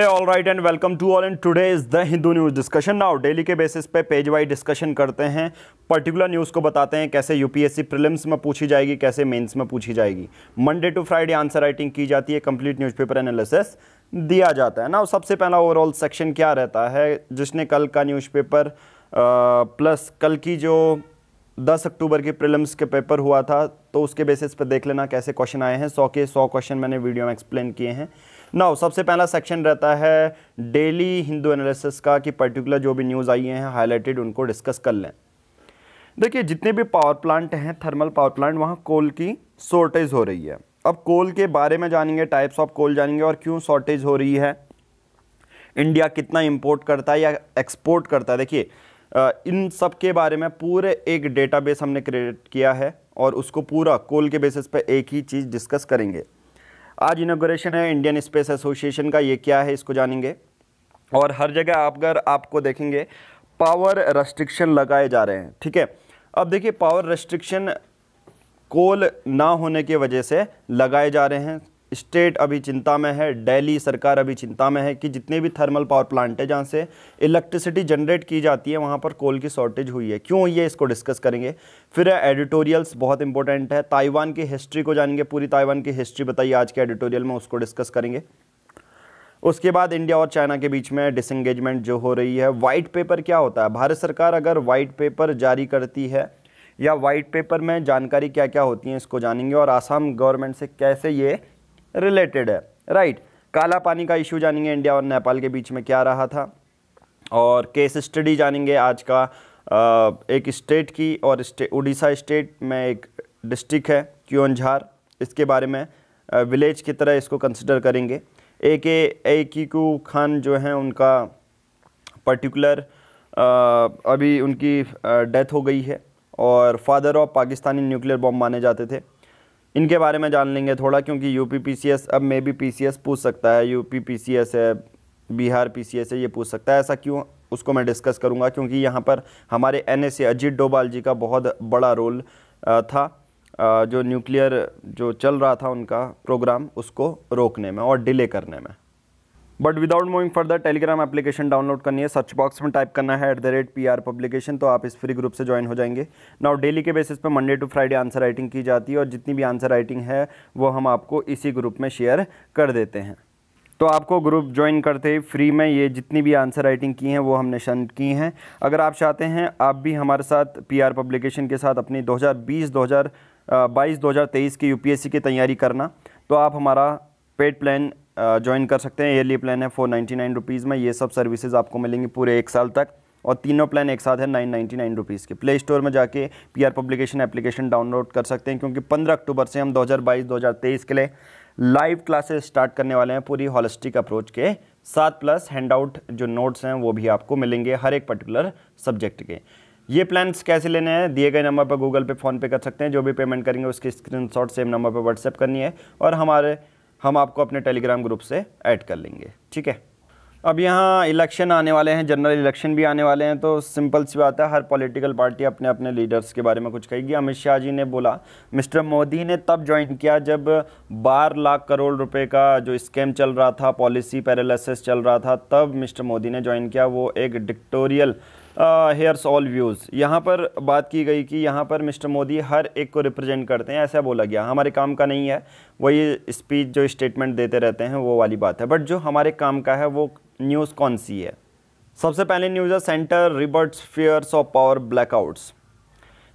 है all right and welcome to all and today is the Hindu news discussion now daily के basis पे page wise discussion करते हैं particular news को बताते हैं कैसे यूपीएससी प्रीलिम्स में पूछी जाएगी कैसे मेंस में पूछी जाएगी Monday to Friday answer writing की जाती है कंप्लीट न्यूज़पेपर एनालिसिस दिया जाता है ना सबसे पहला ओवरऑल सेक्शन क्या रहता है जिसने कल का न्यूज़पेपर प्लस कल की जो दस अक्टूबर के प्रिलिम्स के पेपर हुआ था तो उसके बेसिस पर देख लेना कैसे क्वेश्चन आए हैं सौ के सौ क्वेश्चन मैंने वीडियो में एक्सप्लेन किए हैं नाउ सबसे पहला सेक्शन रहता है डेली हिंदू एनालिसिस का कि पर्टिकुलर जो भी न्यूज़ आई हैं हाईलाइटेड उनको डिस्कस कर लें देखिए जितने भी पावर प्लांट हैं थर्मल पावर प्लांट वहाँ कोल की शॉर्टेज हो रही है अब कोल के बारे में जानेंगे टाइप्स ऑफ कोल जानेंगे और क्यों शॉर्टेज हो रही है इंडिया कितना इम्पोर्ट करता है या एक्सपोर्ट करता है देखिए इन सब के बारे में पूरे एक डेटाबेस हमने क्रिएट किया है और उसको पूरा कोल के बेसिस पर एक ही चीज़ डिस्कस करेंगे आज इनोग्रेशन है इंडियन स्पेस एसोसिएशन का ये क्या है इसको जानेंगे और हर जगह आप अगर आपको देखेंगे पावर रेस्ट्रिक्शन लगाए जा रहे हैं ठीक है अब देखिए पावर रेस्ट्रिक्शन कोल ना होने की वजह से लगाए जा रहे हैं स्टेट अभी चिंता में है दिल्ली सरकार अभी चिंता में है कि जितने भी थर्मल पावर प्लांट है जहाँ से इलेक्ट्रिसिटी जनरेट की जाती है वहाँ पर कोल की शॉर्टेज हुई है क्यों हुई है इसको डिस्कस करेंगे फिर एडिटोरियल्स बहुत इंपॉर्टेंट है ताइवान की हिस्ट्री को जानेंगे पूरी ताइवान की हिस्ट्री बताइए आज के एडिटोरियल में उसको डिस्कस करेंगे उसके बाद इंडिया और चाइना के बीच में डिसंगेजमेंट जो हो रही है वाइट पेपर क्या होता है भारत सरकार अगर वाइट पेपर जारी करती है या वाइट पेपर में जानकारी क्या क्या होती है इसको जानेंगे और आसाम गवर्नमेंट से कैसे ये रिलेटेड है राइट काला पानी का इशू जानेंगे इंडिया और नेपाल के बीच में क्या रहा था और केस स्टडी जानेंगे आज का एक स्टेट की और स्टे उड़ीसा स्टेट में एक डिस्ट्रिक्ट है क्योंझार इसके बारे में विलेज की तरह इसको कंसिडर करेंगे ए के ए कीकू खान जो हैं उनका पर्टिकुलर अभी उनकी डेथ हो गई है और father of Pakistani nuclear bomb माने जाते थे इनके बारे में जान लेंगे थोड़ा क्योंकि यू पी अब मे बी पी पूछ सकता है यू पी है बिहार पी है ये पूछ सकता है ऐसा क्यों उसको मैं डिस्कस करूँगा क्योंकि यहाँ पर हमारे एन अजीत डोभाल जी का बहुत बड़ा रोल था जो न्यूक्लियर जो चल रहा था उनका प्रोग्राम उसको रोकने में और डिले करने में but without moving further Telegram application download करनी है सर्च बॉक्स में टाइप करना है at the rate P R publication तो आप इस फ्री ग्रुप से ज्वाइन हो जाएंगे नाउ डेली के बेसिस पे Monday to Friday answer writing की जाती है और जितनी भी आंसर राइटिंग है वो हम आपको इसी ग्रुप में शेयर कर देते हैं तो आपको ग्रुप ज्वाइन करते ही फ्री में ये जितनी भी आंसर राइटिंग की हैं वो हमने सेंड की हैं अगर आप चाहते हैं आप भी हमारे साथ पीआर पब्लिकेशन के साथ अपनी 2020 2022 2023 की यूपीएससी की तैयारी करना तो आप हमारा पेड प्लान ज्वाइन कर सकते हैं ईयरली प्लान है फोर नाइन्टी नाइन रुपीज़ में ये सब सर्विसेज आपको मिलेंगी पूरे एक साल तक और तीनों प्लान एक साथ है नाइन नाइन्टी नाइन रुपीज़ के प्ले स्टोर में जाके P R publication application download कर सकते हैं क्योंकि पंद्रह अक्टूबर से हम दो हज़ार बाईस दो हज़ार तेईस के लिए लाइव क्लासेस स्टार्ट करने वाले हैं पूरी हॉलिस्टिक अप्रोच के साथ प्लस हैंड आउट जो नोट्स हैं वो भी आपको मिलेंगे हर एक पर्टिकुलर सब्जेक्ट के ये प्लान्स कैसे लेने हैं दिए गए नंबर पर गूगल पे फ़ोन पे कर सकते हैं जो भी पेमेंट करेंगे उसके स्क्रीनशॉट सेम नंबर पर व्हाट्सएप करनी है और हमारे हम आपको अपने टेलीग्राम ग्रुप से ऐड कर लेंगे ठीक है अब यहाँ इलेक्शन आने वाले हैं जनरल इलेक्शन भी आने वाले हैं तो सिंपल सी बात है हर पॉलिटिकल पार्टी अपने अपने लीडर्स के बारे में कुछ कहेगी अमित शाह जी ने बोला मिस्टर मोदी ने तब ज्वाइन किया जब बारह लाख करोड़ रुपए का जो स्कैम चल रहा था पॉलिसी पैरालसिस चल रहा था तब मिस्टर मोदी ने ज्वाइन किया वो एक डिक्टोरियल हेयर्स ऑल व्यूज़ यहाँ पर बात की गई कि यहाँ पर मिस्टर मोदी हर एक को रिप्रेजेंट करते हैं ऐसा बोला गया हमारे काम का नहीं है वही स्पीच जो स्टेटमेंट देते रहते हैं वो वाली बात है बट जो हमारे काम का है वो न्यूज़ कौन सी है सबसे पहले न्यूज़ है centre rebuts fears of power blackouts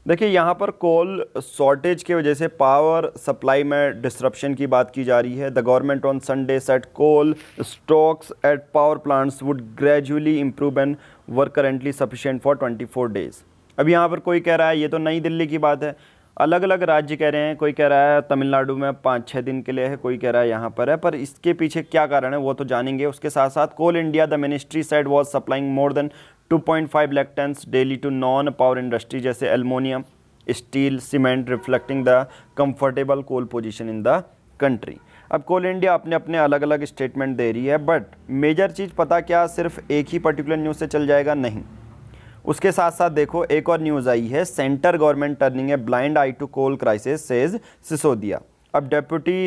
देखिए यहाँ पर कोल शॉर्टेज की वजह से पावर सप्लाई में डिस्ट्रप्शन की बात की जा रही है the government on Sunday said coal stocks at power plants would gradually improve and work currently sufficient for 24 days अब यहाँ पर कोई कह रहा है ये तो नई दिल्ली की बात है अलग अलग राज्य कह रहे हैं कोई कह रहा है तमिलनाडु में पाँच छः दिन के लिए है कोई कह रहा है यहाँ पर है पर इसके पीछे क्या कारण है वो तो जानेंगे उसके साथ साथ Coal India the ministry said was supplying more than 2.5 lakh tons daily to non power industry जैसे aluminium steel cement reflecting the comfortable coal position in the country अब कोल इंडिया अपने अपने अलग अलग स्टेटमेंट दे रही है बट मेजर चीज़ पता क्या सिर्फ एक ही पर्टिकुलर न्यूज़ से चल जाएगा नहीं उसके साथ साथ देखो एक और न्यूज़ आई है centre government turning a blind eye to coal crisis says Sisodia अब डेप्यूटी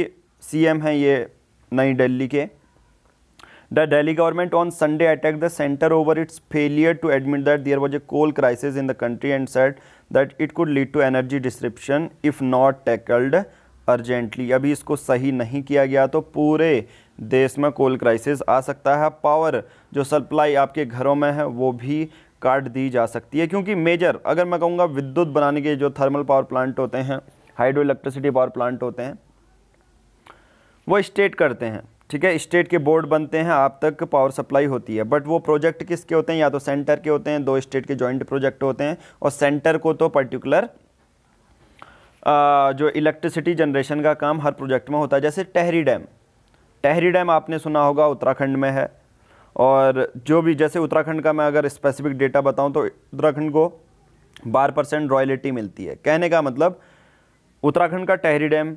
सीएम हैं ये नई दिल्ली के the Delhi government on Sunday attack the centre over its failure to admit that there was a coal crisis in the country and said that it could lead to energy description if not tackled urgently अभी इसको सही नहीं किया गया तो पूरे देश में कोल क्राइसिस आ सकता है पावर जो सप्लाई आपके घरों में है वो भी काट दी जा सकती है क्योंकि मेजर अगर मैं कहूँगा विद्युत बनाने के जो थर्मल पावर प्लांट होते हैं हाइड्रो इलेक्ट्रिसिटी पावर प्लांट होते हैं वो स्टेट करते हैं ठीक है स्टेट के बोर्ड बनते हैं आप तक पावर सप्लाई होती है बट वो प्रोजेक्ट किसके होते हैं या तो सेंटर के होते हैं दो स्टेट के जॉइंट प्रोजेक्ट होते हैं और सेंटर को तो पर्टिकुलर जो इलेक्ट्रिसिटी जनरेशन का काम हर प्रोजेक्ट में होता है जैसे टहरी डैम टहरी डैम आपने सुना होगा उत्तराखंड में है और जो भी जैसे उत्तराखंड का मैं अगर स्पेसिफिक डेटा बताऊं तो उत्तराखंड को बारह परसेंट रॉयलिटी मिलती है कहने का मतलब उत्तराखंड का टहरी डैम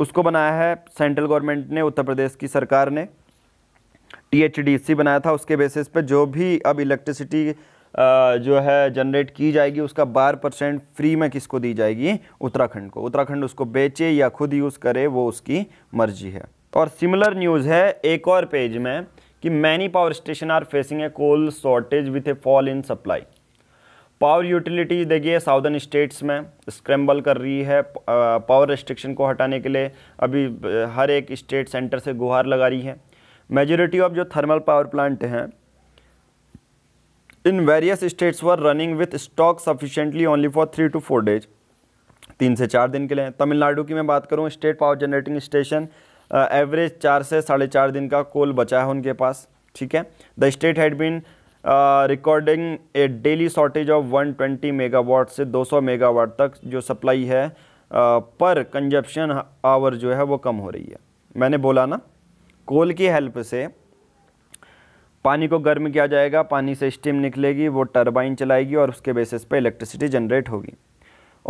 उसको बनाया है सेंट्रल गवर्नमेंट ने उत्तर प्रदेश की सरकार ने टीएचडीसी बनाया था उसके बेसिस पे जो भी अब इलेक्ट्रिसिटी जो है जनरेट की जाएगी उसका बारह परसेंट फ्री में किसको दी जाएगी उत्तराखंड को उत्तराखंड उसको बेचे या खुद यूज़ करे वो उसकी मर्जी है और सिमिलर न्यूज़ है एक और पेज में कि many power station are facing a coal shortage with a fall in supply power utility देखिए साउदर्न स्टेट्स में स्क्रैम्बल कर रही है पावर रिस्ट्रिक्शन को हटाने के लिए अभी हर एक स्टेट सेंटर से गुहार लगा रही है मेजोरिटी ऑफ जो थर्मल पावर प्लांट हैं in various states were running with stock sufficiently only for three to four days तीन से चार दिन के लिए तमिलनाडु की मैं बात करूँ state power generating station average चार से साढ़े चार दिन का कोल बचा है उनके पास ठीक है the state had been recording a daily shortage of 120 megawatt से 200 मेगावाट तक जो सप्लाई है पर कंजप्शन आवर जो है वो कम हो रही है मैंने बोला ना कोल की हेल्प से पानी को गर्म किया जाएगा पानी से स्टीम निकलेगी वो टरबाइन चलाएगी और उसके बेसिस पे इलेक्ट्रिसिटी जनरेट होगी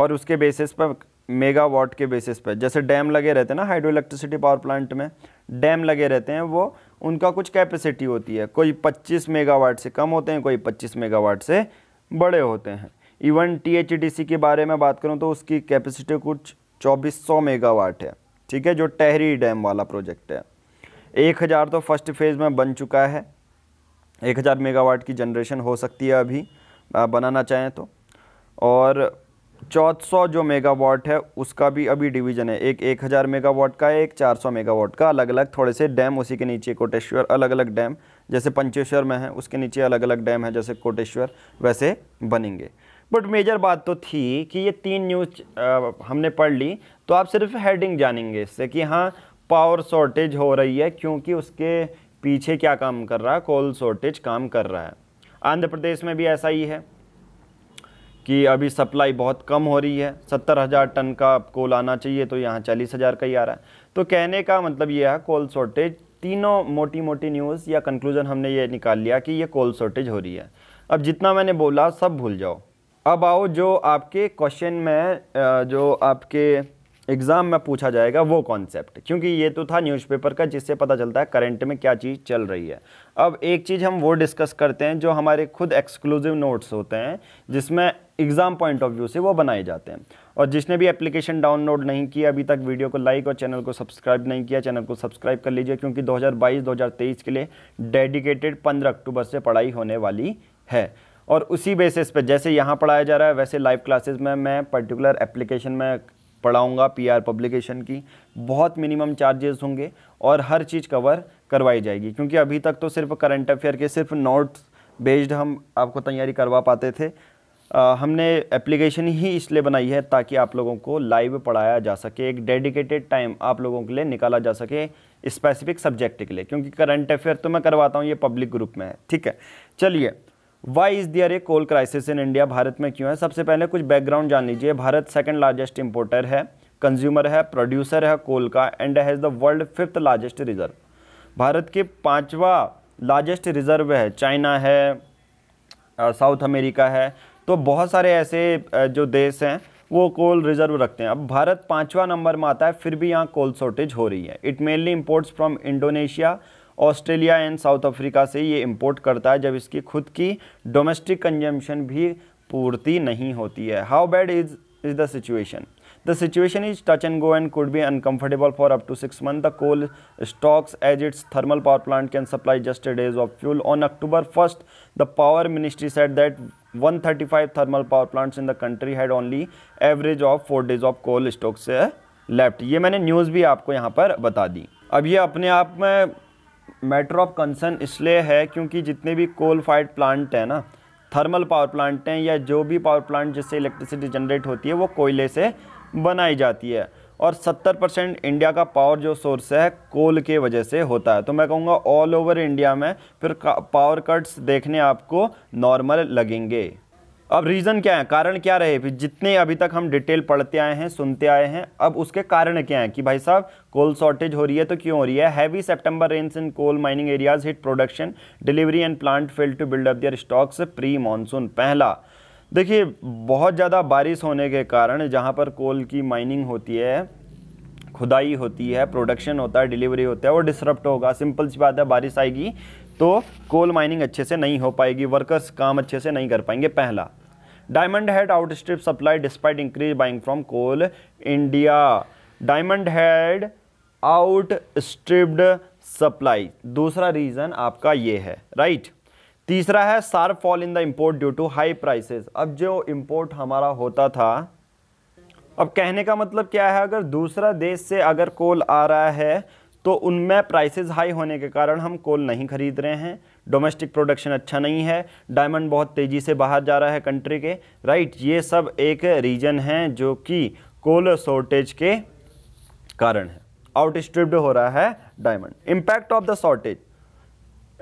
और उसके बेसिस पर मेगावाट के बेसिस पर जैसे डैम लगे रहते हैं ना हाइड्रो इलेक्ट्रिसिटी पावर प्लांट में डैम लगे रहते हैं वो उनका कुछ कैपेसिटी होती है कोई 25 मेगावाट से कम होते हैं कोई 25 मेगावाट से बड़े होते हैं इवन टीएचडीसी के बारे में बात करूँ तो उसकी कैपेसिटी कुछ 2400 मेगावाट है ठीक है जो टहरी डैम वाला प्रोजेक्ट है एक हज़ार तो फर्स्ट फेज़ में बन चुका है एक हज़ार मेगावाट की जनरेशन हो सकती है अभी बनाना चाहें तो और चौदह जो मेगावाट है उसका भी अभी डिवीजन है एक एक हज़ार मेगावाट का एक चार सौ मेगावाट का अलग अलग थोड़े से डैम उसी के नीचे कोटेश्वर अलग अलग डैम जैसे पंचेश्वर में है उसके नीचे अलग अलग डैम है जैसे कोटेश्वर वैसे बनेंगे बट मेजर बात तो थी कि ये तीन न्यूज हमने पढ़ ली तो आप सिर्फ हेडिंग जानेंगे इससे कि हाँ पावर शॉर्टेज हो रही है क्योंकि उसके पीछे क्या काम कर रहा है कोल शॉर्टेज काम कर रहा है आंध्र प्रदेश में भी ऐसा ही है कि अभी सप्लाई बहुत कम हो रही है सत्तर हज़ार टन का कोल आना चाहिए तो यहाँ चालीस हज़ार का ही आ रहा है तो कहने का मतलब ये है कोल शॉर्टेज तीनों मोटी मोटी न्यूज़ या कंक्लूजन हमने ये निकाल लिया कि ये कोल शॉर्टेज हो रही है अब जितना मैंने बोला सब भूल जाओ अब आओ जो आपके क्वेश्चन में जो आपके एग्ज़ाम में पूछा जाएगा वो कॉन्सेप्ट क्योंकि ये तो था न्यूज़पेपर का जिससे पता चलता है करंट में क्या चीज़ चल रही है अब एक चीज़ हम वो डिस्कस करते हैं जो हमारे खुद एक्सक्लूसिव नोट्स होते हैं जिसमें एग्ज़ाम पॉइंट ऑफ व्यू से वो बनाए जाते हैं और जिसने भी एप्लीकेशन डाउनलोड नहीं किया अभी तक वीडियो को लाइक और चैनल को सब्सक्राइब नहीं किया चैनल को सब्सक्राइब कर लीजिए क्योंकि दो हज़ार के लिए डेडिकेटेड पंद्रह अक्टूबर से पढ़ाई होने वाली है और उसी बेसिस पे जैसे यहाँ पढ़ाया जा रहा है वैसे लाइव क्लासेस में मैं पर्टिकुलर एप्लीकेशन में पढ़ाऊँगा आर पब्लिकेशन की बहुत मिनिमम चार्जेस होंगे और हर चीज़ कवर करवाई जाएगी क्योंकि अभी तक तो सिर्फ करंट अफेयर के सिर्फ नोट्स बेस्ड हम आपको तैयारी करवा पाते थे आ, हमने एप्लीकेशन ही इसलिए बनाई है ताकि आप लोगों को लाइव पढ़ाया जा सके एक डेडिकेटेड टाइम आप लोगों के लिए निकाला जा सके स्पेसिफिक सब्जेक्ट के लिए क्योंकि करंट अफेयर तो मैं करवाता हूँ ये पब्लिक ग्रुप में है ठीक है चलिए why is there a coal crisis in India भारत में क्यों है सबसे पहले कुछ बैकग्राउंड जान लीजिए भारत सेकेंड लार्जेस्ट इम्पोर्टर है कंज्यूमर है प्रोड्यूसर है कोल का and has the world fifth largest reserve भारत के पाँचवा लार्जेस्ट रिजर्व है चाइना है साउथ अमेरिका है तो बहुत सारे ऐसे जो देश हैं वो कोल रिजर्व रखते हैं अब भारत पाँचवा नंबर में आता है फिर भी यहाँ कोल शॉर्टेज हो रही है it mainly imports from Indonesia Australia and South Africa से ये इम्पोर्ट करता है जब इसकी खुद की डोमेस्टिक कंजम्पशन भी पूर्ति नहीं होती है how bad is is the situation the situation is touch and go and could be uncomfortable for up to six month the coal stocks as its thermal power plant can supply just days of fuel on October first the power ministry said that one thirty five thermal power plants in the country had only average of four days of coal stocks left ये मैंने news भी आपको यहाँ पर बता दी अब ये अपने आप में मैटर ऑफ कंसर्न इसलिए है क्योंकि जितने भी कोल फाइड प्लांट हैं ना थर्मल पावर प्लांट हैं या जो भी पावर प्लांट जिससे इलेक्ट्रिसिटी जनरेट होती है वो कोयले से बनाई जाती है और 70 परसेंट इंडिया का पावर जो सोर्स है कोल के वजह से होता है तो मैं कहूँगा ऑल ओवर इंडिया में फिर पावर कट्स देखने आपको नॉर्मल लगेंगे अब रीज़न क्या है कारण क्या रहे फिर जितने अभी तक हम डिटेल पढ़ते आए हैं सुनते आए हैं अब उसके कारण क्या है कि भाई साहब कोल शॉर्टेज हो रही है तो क्यों हो रही है heavy September rains in coal mining areas hit production delivery and plant fail to build up their stocks pre monsoon पहला देखिए बहुत ज़्यादा बारिश होने के कारण जहाँ पर कोल की माइनिंग होती है खुदाई होती है प्रोडक्शन होता है डिलीवरी होता है वो डिसरप्ट होगा सिंपल सी बात है बारिश आएगी तो कोल माइनिंग अच्छे से नहीं हो पाएगी वर्कर्स काम अच्छे से नहीं कर पाएंगे पहला demand had outstrip supply despite increase buying from Coal India demand had out stripped supply दूसरा रीज़न आपका ये है राइट तीसरा है सार fall in the import due to high prices अब जो इम्पोर्ट हमारा होता था अब कहने का मतलब क्या है अगर दूसरा देश से अगर कोल आ रहा है तो उनमें प्राइसेस हाई होने के कारण हम कोल नहीं खरीद रहे हैं डोमेस्टिक प्रोडक्शन अच्छा नहीं है डायमंड बहुत तेज़ी से बाहर जा रहा है कंट्री के राइट ये सब एक रीजन है जो कि कोल शॉर्टेज के कारण है आउटस्ट्रिप्ड हो रहा है demand impact of the shortage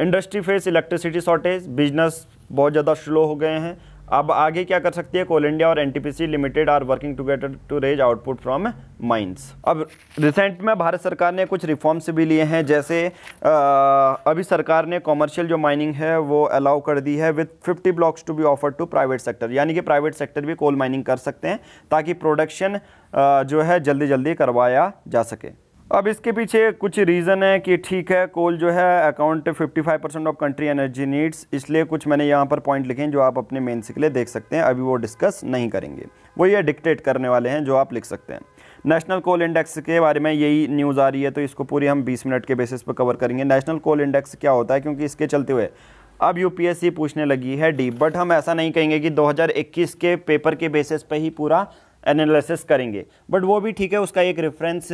industry face electricity shortage business बहुत ज़्यादा स्लो हो गए हैं अब आगे क्या कर सकती है कोल इंडिया और NTPC limited are working together to raise output from mines अब रिसेंट में भारत सरकार ने कुछ रिफॉर्म्स भी लिए हैं जैसे आ, अभी सरकार ने कॉमर्शियल जो माइनिंग है वो अलाउ कर दी है with 50 blocks to be offer to private sector यानी कि प्राइवेट सेक्टर भी कोल माइनिंग कर सकते हैं ताकि प्रोडक्शन जो है जल्दी जल्दी करवाया जा सके अब इसके पीछे कुछ रीज़न है कि ठीक है कोल जो है account 55 percent of country energy needs इसलिए कुछ मैंने यहाँ पर पॉइंट लिखे हैं जो आप अपने मेन्स के लिए देख सकते हैं अभी वो डिस्कस नहीं करेंगे वो ये डिक्टेट करने वाले हैं जो आप लिख सकते हैं नेशनल कोल इंडेक्स के बारे में यही न्यूज़ आ रही है तो इसको पूरी हम बीस मिनट के बेसिस पर कवर करेंगे नेशनल कोल इंडेक्स क्या होता है क्योंकि इसके चलते हुए अब यू पूछने लगी है डी बट हम ऐसा नहीं कहेंगे कि दो के पेपर के बेसिस पर ही पूरा एनालिसिस करेंगे बट वो भी ठीक है उसका एक रेफरेंस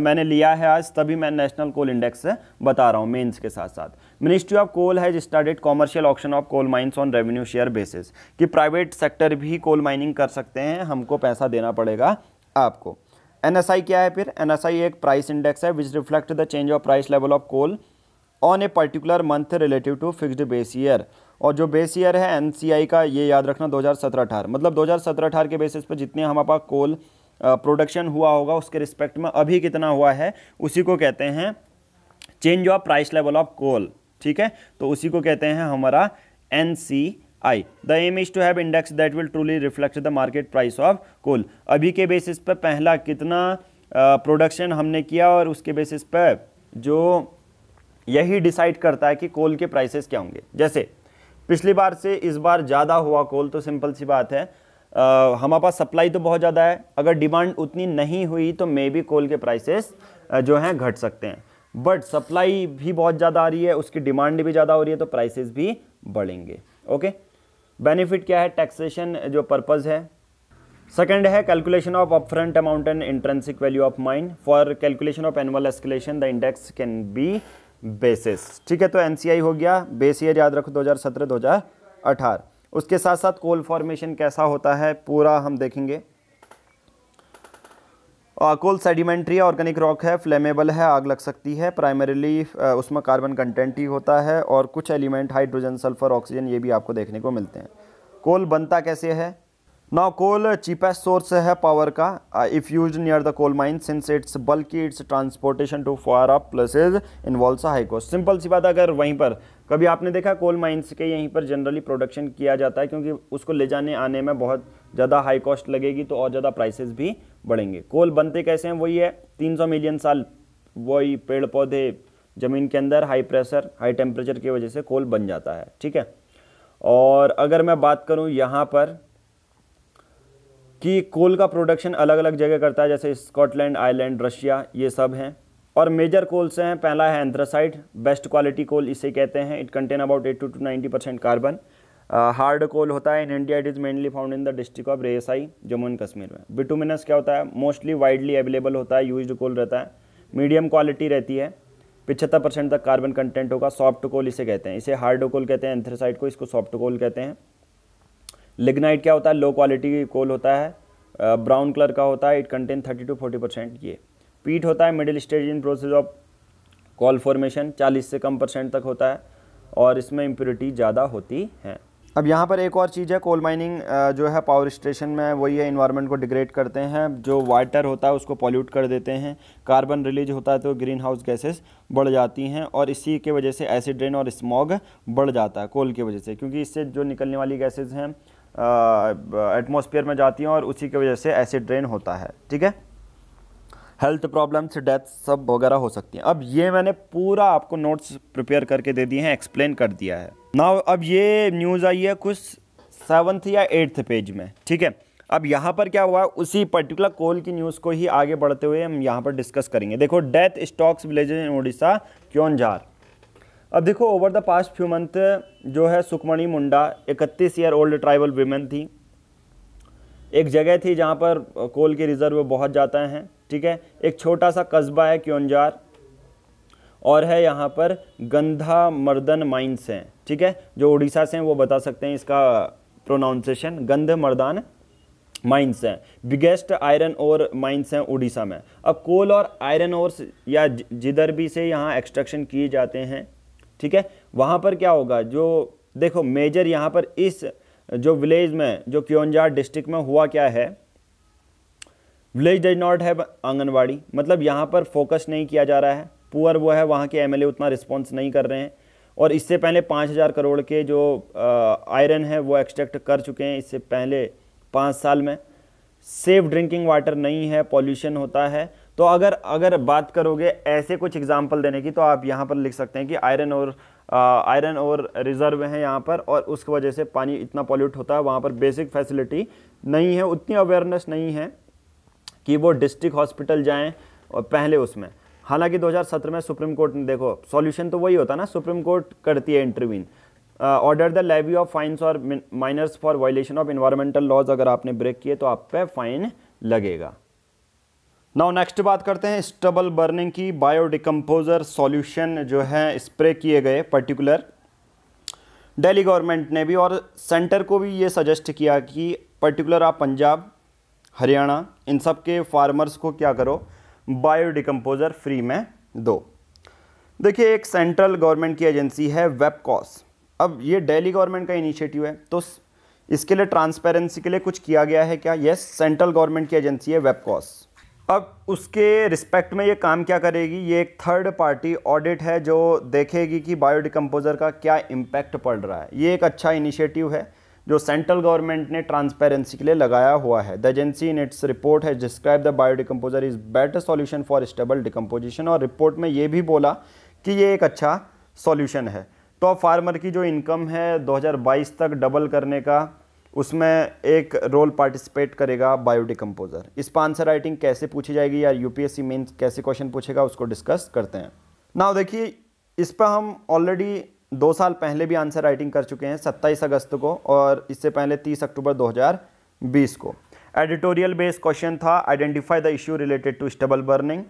मैंने लिया है आज तभी मैं नेशनल कोल इंडेक्स से बता रहा हूँ मेंस के साथ साथ ministry of coal has started commercial option of coal mines on revenue share basis कि प्राइवेट सेक्टर भी कोल माइनिंग कर सकते हैं हमको पैसा देना पड़ेगा आपको एन क्या है फिर एन एक प्राइस इंडेक्स है which reflect the change of price level of coal on a particular month relative to fixed base year और जो बेस ईयर है एन का ये याद रखना 2017-18 मतलब 2017-18 के बेसिस पर जितने हमारे पास कोल प्रोडक्शन हुआ होगा उसके रिस्पेक्ट में अभी कितना हुआ है उसी को कहते हैं change of price level of coal ठीक है तो उसी को कहते हैं हमारा N C I the aim is to have index that will truly reflect the market price of coal अभी के बेसिस पर पहला कितना प्रोडक्शन हमने किया और उसके बेसिस पर जो यही डिसाइड करता है कि कोल के प्राइसेस क्या होंगे जैसे पिछली बार से इस बार ज़्यादा हुआ कोल तो सिंपल सी बात है हमारे पास सप्लाई तो बहुत ज़्यादा है अगर डिमांड उतनी नहीं हुई तो मे बी कोल के प्राइसेस जो हैं घट सकते हैं बट सप्लाई भी बहुत ज़्यादा आ रही है उसकी डिमांड भी ज़्यादा हो रही है तो प्राइसेस भी बढ़ेंगे ओके बेनिफिट क्या है टैक्सेशन जो पर्पज़ है सेकेंड है calculation of upfront amount and intrinsic value of mind for calculation of annual escalation the index can be basis ठीक है तो एन हो गया बेस ईयर याद रखो दो हज़ार उसके साथ साथ कोल फॉर्मेशन कैसा होता है पूरा हम देखेंगे कोल सेडिमेंट्री ऑर्गेनिक रॉक है फ्लेमेबल है आग लग सकती है प्राइमरीली उसमें कार्बन कंटेंट ही होता है और कुछ एलिमेंट हाइड्रोजन सल्फर ऑक्सीजन ये भी आपको देखने को मिलते हैं कोल बनता कैसे है नाउ कोल चीपेस्ट सोर्स है पावर का if use near the coal mine since its बल्कि its transportation to for up plus involve high cost simple सी बात अगर वहीं पर कभी आपने देखा कोल माइंस के यहीं पर जनरली प्रोडक्शन किया जाता है क्योंकि उसको ले जाने आने में बहुत ज़्यादा हाई कॉस्ट लगेगी तो और ज़्यादा प्राइसेस भी बढ़ेंगे कोल बनते कैसे हैं वही है 300 मिलियन साल वही पेड़ पौधे ज़मीन के अंदर हाई प्रेशर हाई टेम्परेचर की वजह से कोल बन जाता है ठीक है और अगर मैं बात करूँ यहाँ पर कि कोल का प्रोडक्शन अलग अलग जगह करता है जैसे स्कॉटलैंड आयरलैंड रशिया ये सब हैं और मेजर कोल्स हैं पहला है एंथ्रासाइड बेस्ट क्वालिटी कोल इसे कहते हैं it contain about eight to ninety percent carbon hard coal होता है in India it is mainly found in the district of Reasi Jammu and Kashmir में बिटुमिनस क्या होता है मोस्टली वाइडली अवेलेबल होता है यूज कोल रहता है मीडियम क्वालिटी रहती है पिछहत्तर परसेंट तक कार्बन कंटेंट होगा सॉफ्ट कोल इसे कहते हैं इसे हार्ड कोल कहते हैं एंथ्रासाइड को इसको सॉफ्ट कोल कहते हैं लिग्नाइट क्या होता है लो क्वालिटी कोल होता है ब्राउन uh, कलर का होता है it contain thirty to forty percent ये पीट होता है middle stage in process of coal formation 40 से कम परसेंट तक होता है और इसमें इम्प्योरिटी ज़्यादा होती है अब यहाँ पर एक और चीज़ है कोल माइनिंग जो है पावर स्टेशन में वही है इन्वायरमेंट को डिग्रेड करते हैं जो वाटर होता है उसको पॉल्यूट कर देते हैं कार्बन रिलीज होता है तो ग्रीन हाउस गैसेस बढ़ जाती हैं और इसी के वजह से एसिड रेन और स्मॉग बढ़ जाता है कोल की वजह से क्योंकि इससे जो निकलने वाली गैसेज हैं एटमोसफियर में जाती हैं और उसी की वजह से एसिड रेन होता है ठीक है हेल्थ प्रॉब्लम्स डेथ सब वगैरह हो सकती हैं अब ये मैंने पूरा आपको नोट्स प्रिपेयर करके दे दिए हैं एक्सप्लेन कर दिया है ना अब ये न्यूज़ आई है कुछ सेवन्थ या एट्थ पेज में ठीक है अब यहाँ पर क्या हुआ उसी पर्टिकुलर कोल की न्यूज़ को ही आगे बढ़ते हुए हम यहाँ पर डिस्कस करेंगे देखो डेथ स्टॉक्स विलेज इन क्यों क्योंजार अब देखो over the past few month जो है Sukhmani Munda 31 year old tribal women थी एक जगह थी जहाँ पर कोल के रिजर्व बहुत जाते हैं ठीक है एक छोटा सा कस्बा है क्योंजार और है यहाँ पर गंधा मर्दन माइंस हैं ठीक है जो उड़ीसा से हैं वो बता सकते हैं इसका प्रोनाउंसिएशन गंध मर्दान माइंस हैं बिगेस्ट आयरन और माइंस हैं उड़ीसा में अब कोल और आयरन और या जिधर भी से यहाँ एक्सट्रैक्शन किए जाते हैं ठीक है वहाँ पर क्या होगा जो देखो मेजर यहाँ पर इस जो विलेज में जो क्योंजार डिस्ट्रिक्ट में हुआ क्या है village does not have anganwadi मतलब यहाँ पर फोकस नहीं किया जा रहा है पुअर वो है वहाँ के एमएलए उतना रिस्पॉन्स नहीं कर रहे हैं और इससे पहले पाँच हज़ार करोड़ के जो आयरन है वो एक्सट्रैक्ट कर चुके हैं इससे पहले पाँच साल में सेफ ड्रिंकिंग वाटर नहीं है पॉल्यूशन होता है तो अगर अगर बात करोगे ऐसे कुछ एग्जाम्पल देने की तो आप यहाँ पर लिख सकते हैं कि आयरन और आयरन और रिज़र्व हैं यहाँ पर और उसकी वजह से पानी इतना पॉल्यूट होता है वहाँ पर बेसिक फैसिलिटी नहीं है उतनी अवेयरनेस नहीं है कि वो डिस्ट्रिक्ट हॉस्पिटल जाएँ और पहले उसमें हालांकि 2017 में सुप्रीम कोर्ट ने देखो सॉल्यूशन तो वही होता ना सुप्रीम कोर्ट करती है intervene order the levy of fines और miners for violation of environmental laws अगर आपने ब्रेक किए तो आप पे फाइन लगेगा नाउ नेक्स्ट बात करते हैं स्टबल बर्निंग की बायोडिकम्पोजर सॉल्यूशन जो है स्प्रे किए गए पर्टिकुलर दिल्ली गवर्नमेंट ने भी और सेंटर को भी ये सजेस्ट किया कि पर्टिकुलर आप पंजाब हरियाणा इन सब के फार्मर्स को क्या करो बायोडिकम्पोज़र फ्री में दो देखिए एक सेंट्रल गवर्नमेंट की एजेंसी है वेबकॉस अब ये डेली गवर्नमेंट का इनिशिएटिव है तो इसके लिए ट्रांसपेरेंसी के लिए कुछ किया गया है क्या यस सेंट्रल गवर्नमेंट की एजेंसी है वेबकॉस अब उसके रिस्पेक्ट में ये काम क्या करेगी ये एक थर्ड पार्टी ऑडिट है जो देखेगी कि बायोडिकम्पोज़र का क्या इम्पैक्ट पड़ रहा है ये एक अच्छा इनिशिएटिव है जो सेंट्रल गवर्नमेंट ने ट्रांसपेरेंसी के लिए लगाया हुआ है the agency in its report has describe the bio-decomposer is better solution for stubble decomposition और रिपोर्ट में ये भी बोला कि ये एक अच्छा सॉल्यूशन है तो फार्मर की जो इनकम है 2022 तक डबल करने का उसमें एक रोल पार्टिसिपेट करेगा बायोडिकम्पोजर इस पर आंसर राइटिंग कैसे पूछी जाएगी या यूपीएससी मेंस कैसे क्वेश्चन पूछेगा उसको डिस्कस करते हैं नाउ देखिए इस पर हम ऑलरेडी दो साल पहले भी आंसर राइटिंग कर चुके हैं 27 अगस्त को और इससे पहले 30 अक्टूबर 2020 को एडिटोरियल बेस्ड क्वेश्चन था identify the issue related to stubble burning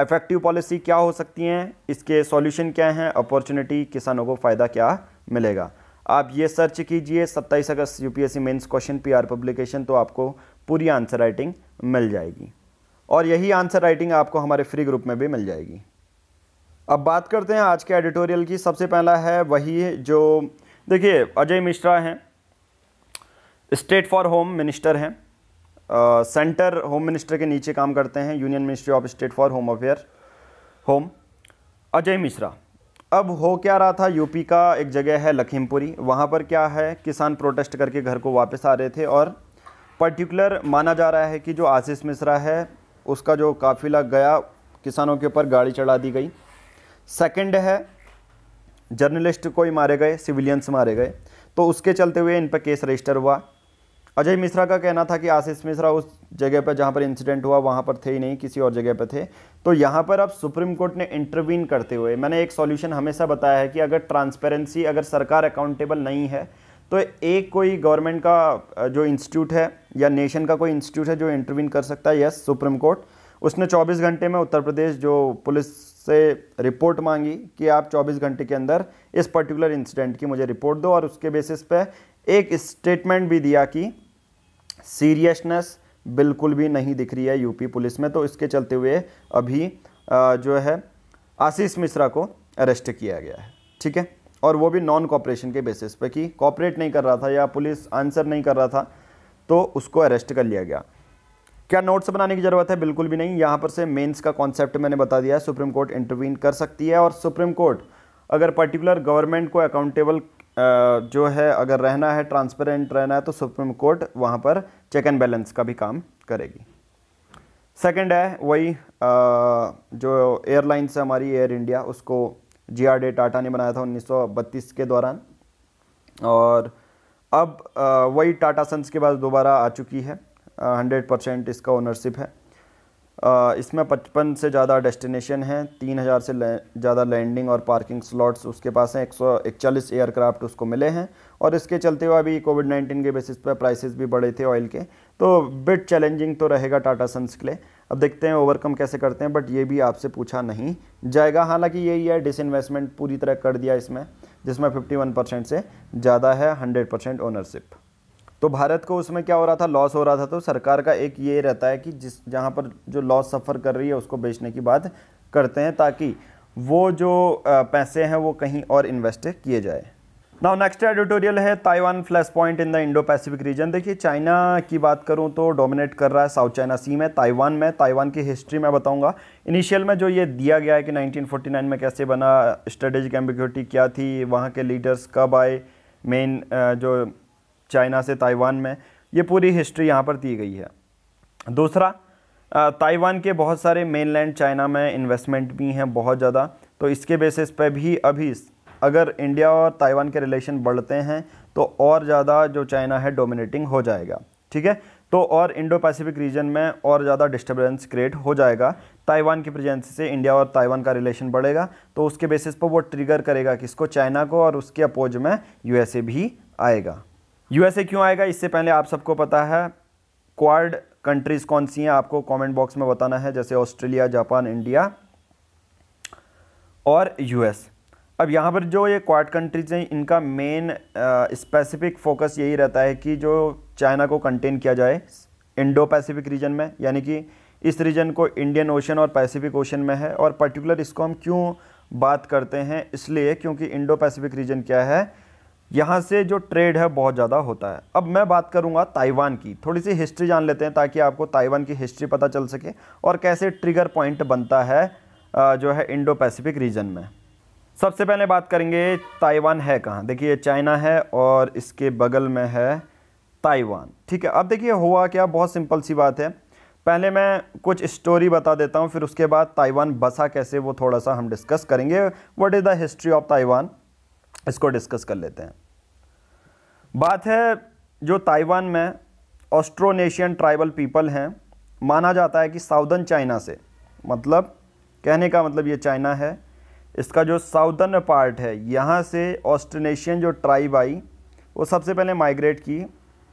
effective policy क्या हो सकती हैं इसके सॉल्यूशन क्या हैं अपॉर्चुनिटी किसानों को फ़ायदा क्या मिलेगा आप ये सर्च कीजिए 27 अगस्त UPSC mains question PR publication तो आपको पूरी आंसर राइटिंग मिल जाएगी और यही आंसर राइटिंग आपको हमारे फ्री ग्रुप में भी मिल जाएगी अब बात करते हैं आज के एडिटोरियल की सबसे पहला है वही जो देखिए अजय मिश्रा हैं स्टेट फॉर होम मिनिस्टर हैं सेंटर होम मिनिस्टर के नीचे काम करते हैं union ministry of state for home affair home Ajay Mishra अब हो क्या रहा था यूपी का एक जगह है लखीमपुरी वहाँ पर क्या है किसान प्रोटेस्ट करके घर को वापस आ रहे थे और पर्टिकुलर माना जा रहा है कि जो आशीष मिश्रा है उसका जो काफ़िला गया किसानों के ऊपर गाड़ी चढ़ा दी गई सेकंड है जर्नलिस्ट को ही मारे गए सिविलियंस मारे गए तो उसके चलते हुए इन पर केस रजिस्टर हुआ अजय मिश्रा का कहना था कि आशीष मिश्रा उस जगह पर जहाँ पर इंसिडेंट हुआ वहाँ पर थे ही नहीं किसी और जगह पर थे तो यहाँ पर अब सुप्रीम कोर्ट ने इंटरवीन करते हुए मैंने एक सॉल्यूशन हमेशा बताया है कि अगर ट्रांसपेरेंसी अगर सरकार अकाउंटेबल नहीं है तो एक कोई गवर्नमेंट का जो इंस्टीट्यूट है या नेशन का कोई इंस्टीट्यूट है जो इंटरवीन कर सकता है यस सुप्रीम कोर्ट उसने 24 घंटे में उत्तर प्रदेश जो पुलिस से रिपोर्ट मांगी कि आप 24 घंटे के अंदर इस पर्टिकुलर इंसिडेंट की मुझे रिपोर्ट दो और उसके बेसिस पे एक स्टेटमेंट भी दिया कि सीरियसनेस बिल्कुल भी नहीं दिख रही है यूपी पुलिस में तो इसके चलते हुए अभी जो है आशीष मिश्रा को अरेस्ट किया गया है ठीक है और वो भी नॉन कॉपरेशन के बेसिस पर कि कॉपरेट नहीं कर रहा था या पुलिस आंसर नहीं कर रहा था तो उसको अरेस्ट कर लिया गया क्या नोट बनाने की ज़रूरत है बिल्कुल भी नहीं यहाँ पर से मेंस का कॉन्सेप्ट मैंने बता दिया है सुप्रीम कोर्ट इंटरवीन कर सकती है और सुप्रीम कोर्ट अगर पर्टिकुलर गवर्नमेंट को अकाउंटेबल जो है अगर रहना है ट्रांसपेरेंट रहना है तो सुप्रीम कोर्ट वहाँ पर चेक एंड बैलेंस का भी काम करेगी सेकेंड है वही जो एयरलाइंस है हमारी एयर इंडिया उसको जी आर डे टाटा ने बनाया था उन्नीस के दौरान और अब वही टाटा सन्स के पास दोबारा आ चुकी है हंड्रेड परसेंट इसका ओनरशिप है इसमें पचपन से ज़्यादा डेस्टिनेशन हैं तीन हज़ार से ज़्यादा लैंडिंग और पार्किंग स्लॉट्स उसके पास हैं एक सौ इकचालीस एयरक्राफ्ट उसको मिले हैं और इसके चलते हुए अभी कोविड नाइन्टीन के बेसिस पर प्राइसेस भी बढ़े थे ऑयल के तो बिट चैलेंजिंग तो रहेगा टाटा सन्स के लिए अब देखते हैं ओवरकम कैसे करते हैं बट ये भी आपसे पूछा नहीं जाएगा हालांकि यही है डिसइन्वेस्टमेंट पूरी तरह कर दिया इसमें जिसमें वन परसेंट से ज़्यादा है हंड्रेड परसेंट ओनरशिप तो भारत को उसमें क्या हो रहा था लॉस हो रहा था तो सरकार का एक ये रहता है कि जिस जहाँ पर जो लॉस सफ़र कर रही है उसको बेचने की बात करते हैं ताकि वो जो पैसे हैं वो कहीं और इन्वेस्ट किए जाए नाउ नेक्स्ट एडिटोरियल है Taiwan flash point in the Indo Pacific region देखिए चाइना की बात करूं तो डोमिनेट कर रहा है साउथ चाइना सी में ताइवान में ताइवान की हिस्ट्री मैं बताऊंगा इनिशियल में जो ये दिया गया है कि 1949 में कैसे बना स्ट्रेटेजिक एम्बिक्यूटी क्या थी वहाँ के लीडर्स कब आए मेन जो चाइना से ताइवान में ये पूरी हिस्ट्री यहाँ पर दी गई है दूसरा ताइवान के बहुत सारे मेनलैंड चाइना में इन्वेस्टमेंट भी हैं बहुत ज़्यादा तो इसके बेसिस पे भी अभी अगर इंडिया और ताइवान के रिलेशन बढ़ते हैं तो और ज़्यादा जो चाइना है डोमिनेटिंग हो जाएगा ठीक है तो और इंडो पैसिफिक रीजन में और ज़्यादा डिस्टर्बेंस क्रिएट हो जाएगा ताइवान की प्रेजेंस से इंडिया और ताइवान का रिलेशन बढ़ेगा तो उसके बेसिस पर वो ट्रिगर करेगा किसको चाइना को और उसके अपोज में यूएसए भी आएगा यूएसए क्यों आएगा इससे पहले आप सबको पता है क्वाड कंट्रीज़ कौन सी हैं आपको कमेंट बॉक्स में बताना है जैसे ऑस्ट्रेलिया जापान इंडिया और यूएस अब यहाँ पर जो ये क्वाड कंट्रीज हैं इनका मेन स्पेसिफिक फोकस यही रहता है कि जो चाइना को कंटेन किया जाए इंडो पैसिफिक रीजन में यानी कि इस रीजन को इंडियन ओशन और पैसिफिक ओशन में है और पर्टिकुलर इसको हम क्यों बात करते हैं इसलिए क्योंकि इंडो पैसिफिक रीजन क्या है यहाँ से जो ट्रेड है बहुत ज़्यादा होता है अब मैं बात करूँगा ताइवान की थोड़ी सी हिस्ट्री जान लेते हैं ताकि आपको ताइवान की हिस्ट्री पता चल सके और कैसे ट्रिगर पॉइंट बनता है जो है इंडो पैसिफिक रीजन में सबसे पहले बात करेंगे ताइवान है कहाँ देखिए चाइना है और इसके बगल में है ताइवान ठीक है अब देखिए हुआ क्या बहुत सिंपल सी बात है पहले मैं कुछ स्टोरी बता देता हूँ फिर उसके बाद ताइवान बसा कैसे वो थोड़ा सा हम डिस्कस करेंगे what is the history of Taiwan इसको डिस्कस कर लेते हैं बात है जो ताइवान में ऑस्ट्रोनेशियन ट्राइबल पीपल हैं माना जाता है कि साउदर्न चाइना से मतलब कहने का मतलब ये चाइना है इसका जो साउदर्न पार्ट है यहाँ से ऑस्ट्रोनेशियन जो ट्राइब आई वो सबसे पहले माइग्रेट की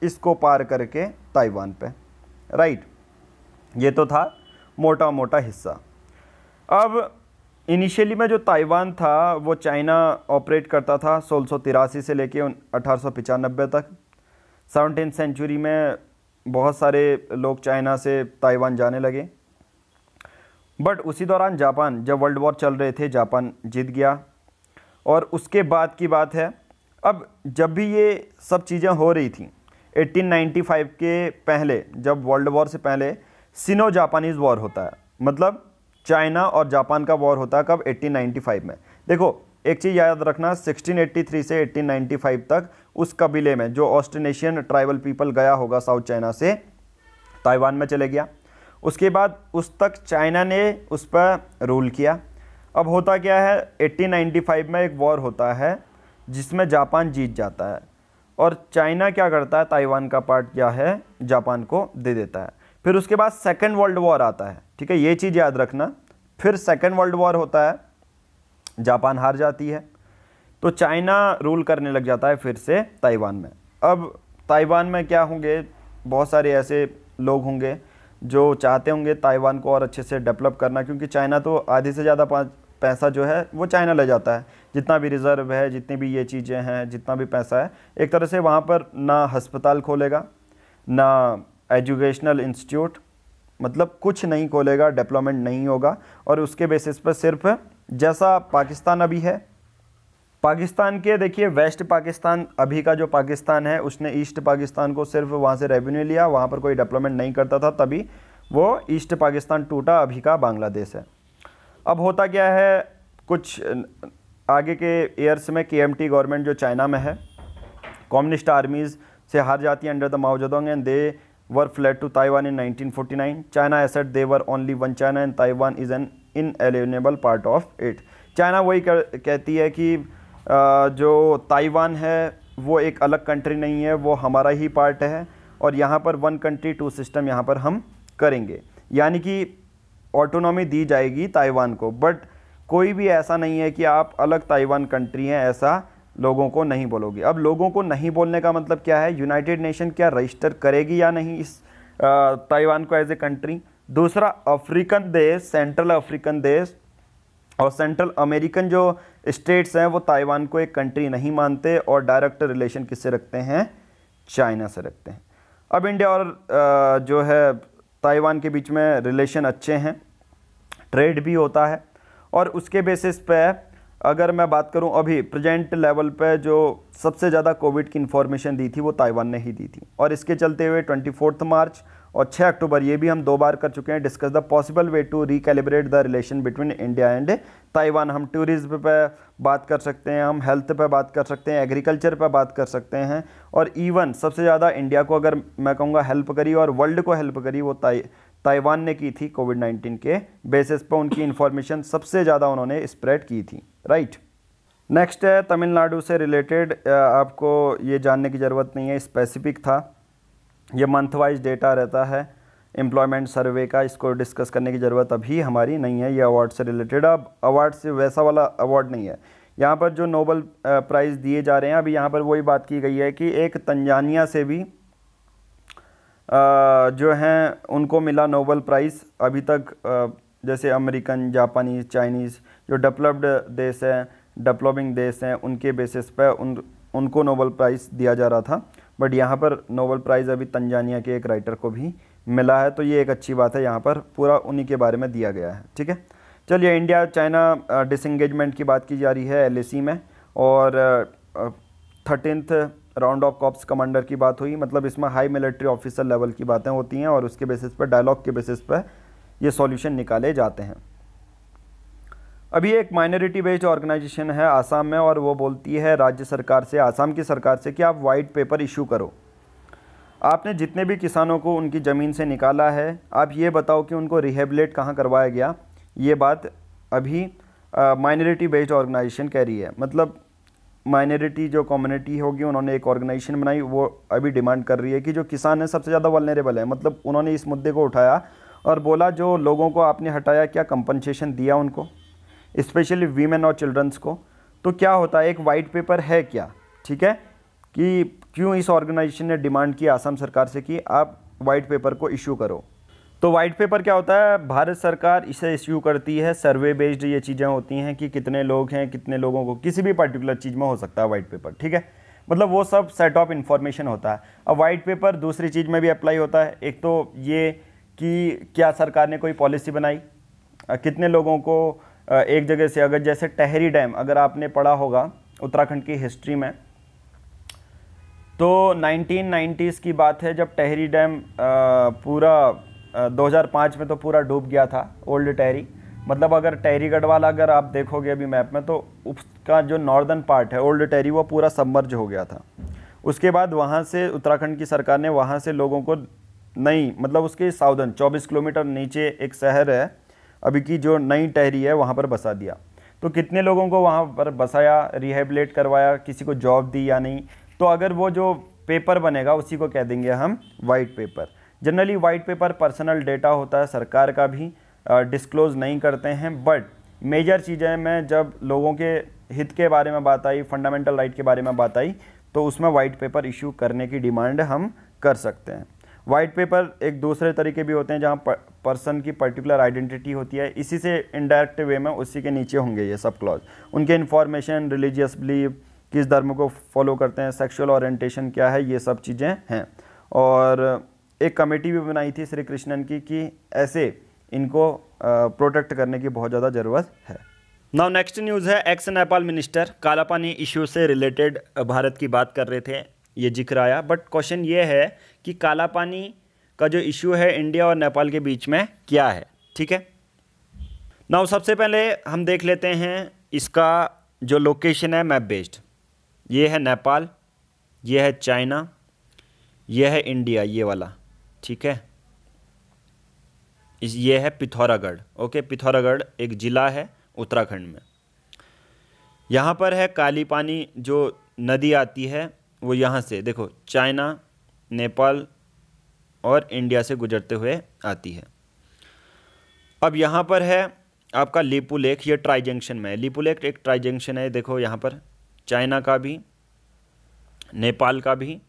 इसको पार करके ताइवान पे राइट ये तो था मोटा मोटा हिस्सा अब इनिशियली में जो ताइवान था वो चाइना ऑपरेट करता था सोलह से लेके अठारह तक सेवनटीन सेंचुरी में बहुत सारे लोग चाइना से ताइवान जाने लगे बट उसी दौरान जापान जब वर्ल्ड वॉर चल रहे थे जापान जीत गया और उसके बाद की बात है अब जब भी ये सब चीज़ें हो रही थी 1895 के पहले जब वर्ल्ड वॉर से पहले सिनो जापानीज़ वॉर होता है मतलब चाइना और जापान का वॉर होता है कब 1895 में देखो एक चीज़ याद रखना 1683 से 1895 तक उस कबीले में जो ऑस्ट्रेनेशियन ट्राइबल पीपल गया होगा साउथ चाइना से ताइवान में चले गया उसके बाद उस तक चाइना ने उस पर रूल किया अब होता क्या है 1895 में एक वॉर होता है जिसमें जापान जीत जाता है और चाइना क्या करता है ताइवान का पार्ट क्या है जापान को दे देता है फिर उसके बाद सेकेंड वर्ल्ड वॉर आता है ठीक है ये चीज़ याद रखना फिर सेकेंड वर्ल्ड वॉर होता है जापान हार जाती है तो चाइना रूल करने लग जाता है फिर से ताइवान में अब ताइवान में क्या होंगे बहुत सारे ऐसे लोग होंगे जो चाहते होंगे ताइवान को और अच्छे से डेवलप करना क्योंकि चाइना तो आधे से ज़्यादा पैसा जो है वो चाइना ले जाता है जितना भी रिज़र्व है जितनी भी ये चीज़ें हैं जितना भी पैसा है एक तरह से वहाँ पर ना हस्पताल खोलेगा ना एजुकेशनल इंस्टीट्यूट मतलब कुछ नहीं खोलेगा डेवलपमेंट नहीं होगा और उसके बेसिस पर सिर्फ जैसा पाकिस्तान अभी है पाकिस्तान के देखिए वेस्ट पाकिस्तान अभी का जो पाकिस्तान है उसने ईस्ट पाकिस्तान को सिर्फ वहाँ से रेवेन्यू लिया वहाँ पर कोई डेवलपमेंट नहीं करता था तभी वो ईस्ट पाकिस्तान टूटा अभी का बांग्लादेश है अब होता क्या है कुछ आगे के ईयर्स में के गवर्नमेंट जो चाइना में है कम्युनिस्ट आर्मीज़ से हार जाती है under the Mao and they were fled to Taiwan in 1949. Assert they were only one China and Taiwan is an inalienable part of it China वही कर, कहती है कि जो ताइवान है वो एक अलग कंट्री नहीं है वो हमारा ही पार्ट है और यहाँ पर वन कंट्री टू सिस्टम यहाँ पर हम करेंगे यानी कि ऑटोनॉमी दी जाएगी ताइवान को बट कोई भी ऐसा नहीं है कि आप अलग ताइवान कंट्री हैं ऐसा लोगों को नहीं बोलोगी अब लोगों को नहीं बोलने का मतलब क्या है यूनाइटेड नेशन क्या रजिस्टर करेगी या नहीं इस ताइवान को एज ए कंट्री दूसरा अफ्रीकन देश सेंट्रल अफ्रीकन देश और सेंट्रल अमेरिकन जो स्टेट्स हैं वो ताइवान को एक कंट्री नहीं मानते और डायरेक्ट रिलेशन किससे रखते हैं चाइना से रखते हैं अब इंडिया और जो है ताइवान के बीच में रिलेशन अच्छे हैं ट्रेड भी होता है और उसके बेसिस पे अगर मैं बात करूं अभी प्रेजेंट लेवल पे जो सबसे ज़्यादा कोविड की इन्फॉर्मेशन दी थी वो ताइवान ने ही दी थी और इसके चलते हुए ट्वेंटी मार्च और 6 अक्टूबर ये भी हम दो बार कर चुके हैं discuss the possible way to recalibrate the relation between India and Taiwan हम टूरिज्म पे बात कर सकते हैं हम हेल्थ पे बात कर सकते हैं एग्रीकल्चर पे बात कर सकते हैं और इवन सबसे ज़्यादा इंडिया को अगर मैं कहूँगा हेल्प करी और वर्ल्ड को हेल्प करी वो ताइ ताइवान ने की थी कोविड 19 के बेसिस पर उनकी इन्फॉर्मेशन सबसे ज़्यादा उन्होंने स्प्रेड की थी राइट नेक्स्ट है तमिलनाडु से रिलेटेड आपको ये जानने की ज़रूरत नहीं है स्पेसिफिक था ये मंथ वाइज डेटा रहता है एम्प्लॉयमेंट सर्वे का इसको डिस्कस करने की ज़रूरत अभी हमारी नहीं है ये अवार्ड से रिलेटेड अब अवार्ड से वैसा वाला अवार्ड नहीं है यहाँ पर जो नोबल प्राइज़ दिए जा रहे हैं अभी यहाँ पर वही बात की गई है कि एक तंजानिया से भी जो हैं उनको मिला नोबल प्राइज़ अभी तक जैसे अमेरिकन जापानीज़ चाइनीज़ जो डेवलप्ड देश हैं डेवलपिंग देश हैं उनके बेसिस पर उन उनको नोबल प्राइज़ दिया जा रहा था बट यहाँ पर नोबल प्राइज़ अभी तंजानिया के एक राइटर को भी मिला है तो ये एक अच्छी बात है यहाँ पर पूरा उन्हीं के बारे में दिया गया है ठीक है चलिए इंडिया चाइना डिसंगेजमेंट की बात की जा रही है एल में और thirteenth round of corps commander की बात हुई मतलब इसमें हाई मिलिट्री ऑफिसर लेवल की बातें होती हैं और उसके बेसिस पर डायलॉग के बेसिस पर ये सॉल्यूशन निकाले जाते हैं अभी एक माइनॉरिटी बेस्ड ऑर्गेनाइजेशन है आसाम में और वो बोलती है राज्य सरकार से आसाम की सरकार से कि आप वाइट पेपर इशू करो आपने जितने भी किसानों को उनकी ज़मीन से निकाला है आप ये बताओ कि उनको रिहेबलेट कहाँ करवाया गया ये बात अभी माइनॉरिटी बेस्ड ऑर्गेनाइजेशन कह रही है मतलब माइनॉरिटी जो कम्युनिटी होगी उन्होंने एक ऑर्गेनाइजेशन बनाई वो अभी डिमांड कर रही है कि जो किसान है सबसे ज़्यादा वलनरेबल है मतलब उन्होंने इस मुद्दे को उठाया और बोला जो लोगों को आपने हटाया क्या कंपनसेशन दिया उनको स्पेशली वीमेन और चिल्ड्रंस को तो क्या होता है एक वाइट पेपर है क्या ठीक है कि क्यों इस ऑर्गेनाइजेशन ने डिमांड की आसाम सरकार से कि आप वाइट पेपर को इशू करो तो वाइट पेपर क्या होता है भारत सरकार इसे इश्यू करती है सर्वे बेस्ड ये चीज़ें होती हैं कि कितने लोग हैं कितने लोगों को किसी भी पर्टिकुलर चीज़ में हो सकता है वाइट पेपर ठीक है मतलब वो सब सेट ऑफ इन्फॉर्मेशन होता है अब वाइट पेपर दूसरी चीज़ में भी अप्लाई होता है एक तो ये कि क्या सरकार ने कोई पॉलिसी बनाई कितने लोगों को एक जगह से अगर जैसे टहरी डैम अगर आपने पढ़ा होगा उत्तराखंड की हिस्ट्री में तो 1990s की बात है जब टहरी डैम पूरा 2005 में तो पूरा डूब गया था ओल्ड टैरी मतलब अगर टैरी गढ़वाल अगर आप देखोगे अभी मैप में तो उसका जो नॉर्दर्न पार्ट है ओल्ड टैरी वो पूरा सबमर्ज हो गया था उसके बाद वहाँ से उत्तराखंड की सरकार ने वहाँ से लोगों को नई मतलब उसके साउदर्न 24 किलोमीटर नीचे एक शहर है अभी की जो नई टहरी है वहाँ पर बसा दिया तो कितने लोगों को वहाँ पर बसाया रिहेबलेट करवाया किसी को जॉब दी या नहीं तो अगर वो जो पेपर बनेगा उसी को कह देंगे हम white paper generally white paper personal data होता है सरकार का भी डिस्क्लोज़ नहीं करते हैं बट मेजर चीज़ें में जब लोगों के हित के बारे में बात आई फंडामेंटल राइट के बारे में बात आई तो उसमें वाइट पेपर इशू करने की डिमांड हम कर सकते हैं वाइट पेपर एक दूसरे तरीके भी होते हैं जहाँ पर्सन की पर्टिकुलर आइडेंटिटी होती है इसी से इनडायरेक्ट वे में उसी के नीचे होंगे ये सब क्लॉज उनके इन्फॉर्मेशन रिलीजियस बिलीव किस धर्म को फॉलो करते हैं सेक्सुअल ओरिएंटेशन क्या है ये सब चीज़ें हैं और एक कमेटी भी बनाई थी श्री कृष्णन की कि ऐसे इनको प्रोटेक्ट करने की बहुत ज़्यादा ज़रूरत है नाउ नेक्स्ट न्यूज़ है एक्स नेपाल मिनिस्टर कालापानी पानी इश्यू से रिलेटेड भारत की बात कर रहे थे ये जिक्र आया बट क्वेश्चन ये है कि कालापानी का जो इशू है इंडिया और नेपाल के बीच में क्या है ठीक है नाउ सबसे पहले हम देख लेते हैं इसका जो लोकेशन है मैप बेस्ड ये है नेपाल ये है चाइना यह है इंडिया ये वाला ठीक है इस ये है पिथौरागढ़ ओके पिथौरागढ़ एक ज़िला है उत्तराखंड में यहाँ पर है काली पानी जो नदी आती है वो यहाँ से देखो चाइना नेपाल और इंडिया से गुजरते हुए आती है अब यहाँ पर है आपका लिपू लेक ये ट्राई जंक्शन में है लिपू लेक एक ट्राई जंक्शन है देखो यहाँ पर चाइना का भी नेपाल का भी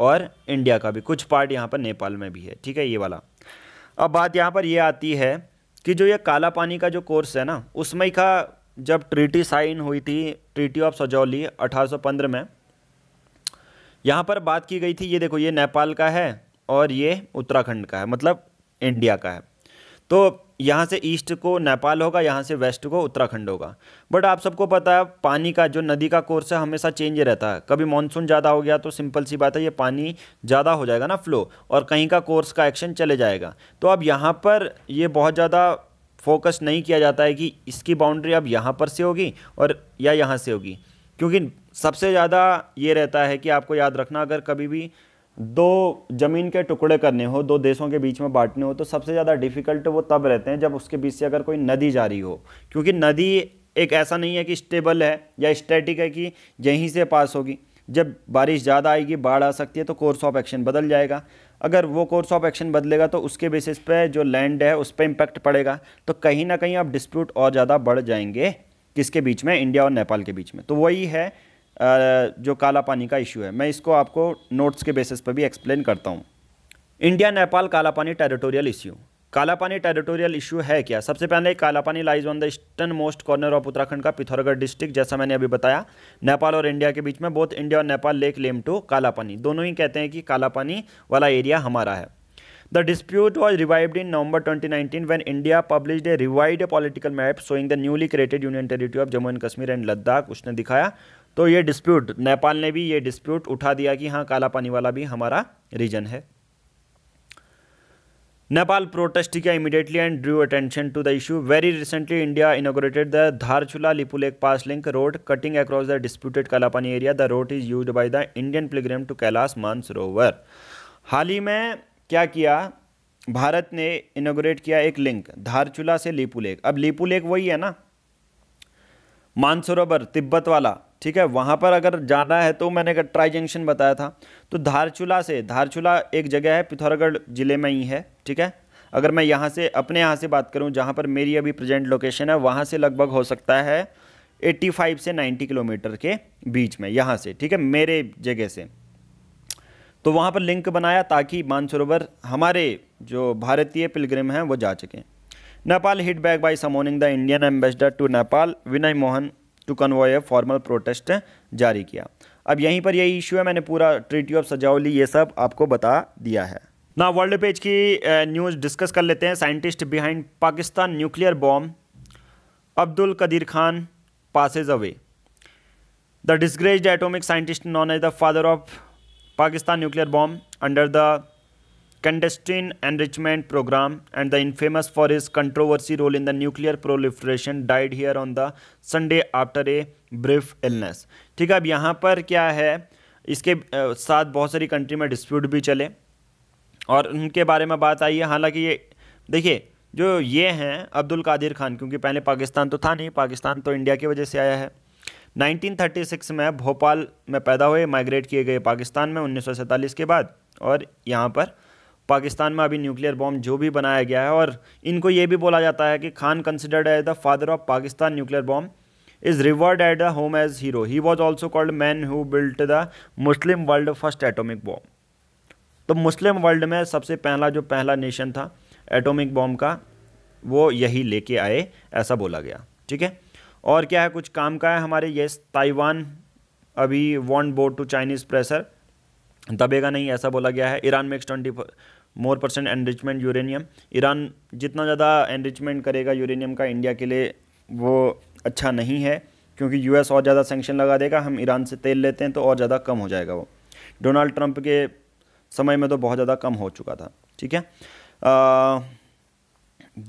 और इंडिया का भी कुछ पार्ट यहाँ पर नेपाल में भी है ठीक है ये वाला अब बात यहाँ पर यह आती है कि जो ये काला पानी का जो कोर्स है ना उसमें का जब ट्रीटी साइन हुई थी ट्रीटी ऑफ सजौली 1815 में यहाँ पर बात की गई थी ये देखो ये नेपाल का है और ये उत्तराखंड का है मतलब इंडिया का है तो यहाँ से ईस्ट को नेपाल होगा यहाँ से वेस्ट को उत्तराखंड होगा बट आप सबको पता है पानी का जो नदी का कोर्स है हमेशा चेंज रहता है कभी मानसून ज़्यादा हो गया तो सिंपल सी बात है ये पानी ज़्यादा हो जाएगा ना फ्लो और कहीं का कोर्स का एक्शन चले जाएगा तो अब यहाँ पर ये बहुत ज़्यादा फोकस नहीं किया जाता है कि इसकी बाउंड्री अब यहाँ पर से होगी और या यहाँ से होगी क्योंकि सबसे ज़्यादा ये रहता है कि आपको याद रखना अगर कभी भी दो ज़मीन के टुकड़े करने हो दो देशों के बीच में बांटने हो तो सबसे ज़्यादा डिफ़िकल्ट वो तब रहते हैं जब उसके बीच से अगर कोई नदी जा रही हो क्योंकि नदी एक ऐसा नहीं है कि स्टेबल है या स्टैटिक है कि यहीं से पास होगी जब बारिश ज़्यादा आएगी बाढ़ आ सकती है तो कोर्स ऑफ एक्शन बदल जाएगा अगर वो कोर्स ऑफ एक्शन बदलेगा तो उसके बेसिस पे जो लैंड है उस पर इम्पैक्ट पड़ेगा तो कहीं ना कहीं आप डिस्प्यूट और ज़्यादा बढ़ जाएंगे किसके बीच में इंडिया और नेपाल के बीच में तो वही है जो काला पानी का इशू है मैं इसको आपको नोट्स के बेसिस पर भी एक्सप्लेन करता हूँ इंडिया नेपाल काला पानी टेरिटोरियल इश्यू काला पानी टेरिटोरियल इशू है क्या सबसे पहले Kalapani lies on the eastern most corner of Uttarakhand का पिथौरागढ़ डिस्ट्रिक्ट जैसा मैंने अभी बताया नेपाल और इंडिया के बीच में बोथ इंडिया और नेपाल लेक लेम टू काला पानी दोनों ही कहते हैं कि काला पानी वाला एरिया हमारा है the dispute was revived in November 2019 when India published a revised political map showing the newly created union territory of Jammu and Kashmir and Ladakh उसने दिखाया तो ये डिस्प्यूट नेपाल ने भी ये डिस्प्यूट उठा दिया कि हाँ काला पानी वाला भी हमारा रीजन है नेपाल प्रोटेस्ट किया immediately and drew attention to the issue very recently India inaugurated the Dharchula Lipulekh pass link road cutting across the disputed Kalapani area the road is use by the Indian pilgrims to Kailash Mansarovar हाल ही में क्या किया भारत ने इनोग्रेट किया एक लिंक धारचूला से लिपुलेक अब लिपुलेक वही है ना मानसरोवर तिब्बत वाला ठीक है वहाँ पर अगर जाना है तो मैंने ट्राई जंक्शन बताया था तो धारचूला से धारचूला एक जगह है पिथौरागढ़ ज़िले में ही है ठीक है अगर मैं यहाँ से अपने यहाँ से बात करूँ जहाँ पर मेरी अभी प्रेजेंट लोकेशन है वहाँ से लगभग हो सकता है 85 से 90 किलोमीटर के बीच में यहाँ से ठीक है मेरे जगह से तो वहाँ पर लिंक बनाया ताकि मानसरोवर हमारे जो भारतीय पिलग्रिम हैं वो जा सकें Nepal hit back by summoning the Indian ambassador to Nepal Vinay Mohan to convey formal protest जारी किया अब यहीं पर यही इशू है मैंने पूरा ट्रीटी ऑफ सजावली ये सब आपको बता दिया है ना वर्ल्ड पेज की न्यूज़ डिस्कस कर लेते हैं scientist behind Pakistan nuclear bomb Abdul Qadeer Khan passes away the disgrace atomic scientist known as the father of Pakistan nuclear bomb under the enrichment program and the infamous for is controversy role in the nuclear proliferation died here on the Sunday after a brief illness ठीक है अब यहाँ पर क्या है इसके साथ बहुत सारी कंट्री में डिस्प्यूट भी चले और उनके बारे में बात आई है हालांकि ये देखिए जो ये हैं अब्दुल कादिर खान क्योंकि पहले पाकिस्तान तो था नहीं पाकिस्तान तो इंडिया की वजह से आया है 1936 में भोपाल में पैदा हुए माइग्रेट किए गए पाकिस्तान में उन्नीस के बाद और यहाँ पर पाकिस्तान में अभी न्यूक्लियर बॉम्ब जो भी बनाया गया है और इनको ये भी बोला जाता है कि Khan considered as the father of Pakistan nuclear bomb is revered at the home as hero he was also called man who built the Muslim world first atomic bomb तो मुस्लिम वर्ल्ड में सबसे पहला जो पहला नेशन था एटोमिक बॉम्ब का वो यही लेके आए ऐसा बोला गया ठीक है और क्या है कुछ काम का है हमारे येस ताइवान अभी वॉन्ट बोर्ड टू चाइनीज़ प्रेसर दबेगा नहीं ऐसा बोला गया है ईरान में ex twenty more percent enrichment uranium Iran जितना ज़्यादा एनरिचमेंट करेगा यूरेनियम का इंडिया के लिए वो अच्छा नहीं है क्योंकि यूएस और ज़्यादा सेंक्शन लगा देगा हम ईरान से तेल लेते हैं तो और ज़्यादा कम हो जाएगा वो डोनाल्ड ट्रंप के समय में तो बहुत ज़्यादा कम हो चुका था ठीक है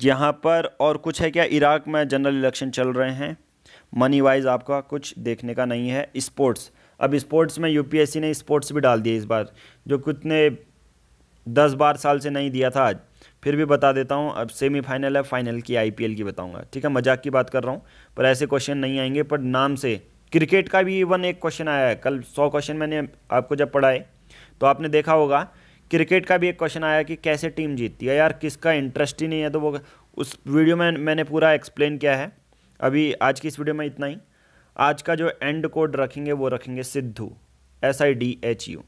यहाँ पर और कुछ है क्या इराक में जनरल इलेक्शन चल रहे हैं मनी वाइज आपका कुछ देखने का नहीं है स्पोर्ट्स अब स्पोर्ट्स में यूपीएससी ने स्पोर्ट्स भी डाल दिए इस बार जो कितने दस बार साल से नहीं दिया था आज फिर भी बता देता हूँ अब सेमीफाइनल है फाइनल की आईपीएल की बताऊँगा ठीक है मजाक की बात कर रहा हूँ पर ऐसे क्वेश्चन नहीं आएंगे पर नाम से क्रिकेट का भी इवन एक क्वेश्चन आया है कल सौ क्वेश्चन मैंने आपको जब पढ़ाए तो आपने देखा होगा क्रिकेट का भी एक क्वेश्चन आया कि कैसे टीम जीतती है यार किसका इंटरेस्ट ही नहीं है तो वो उस वीडियो में मैंने पूरा एक्सप्लेन किया है अभी आज की इस वीडियो में इतना ही आज का जो एंड कोड रखेंगे वो रखेंगे Sidhu S I D H U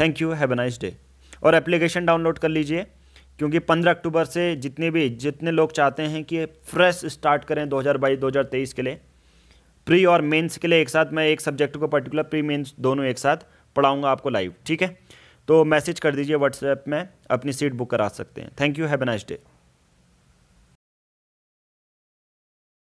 thank you have a nice day और एप्लीकेशन डाउनलोड कर लीजिए क्योंकि 15 अक्टूबर से जितने भी जितने लोग चाहते हैं कि फ्रेश स्टार्ट करें 2022-2023 के लिए प्री और मेंस के लिए एक साथ मैं एक सब्जेक्ट को पर्टिकुलर प्री मेंस दोनों एक साथ पढ़ाऊँगा आपको लाइव ठीक है तो मैसेज कर दीजिए व्हाट्सएप में अपनी सीट बुक करा सकते हैं thank you have nice day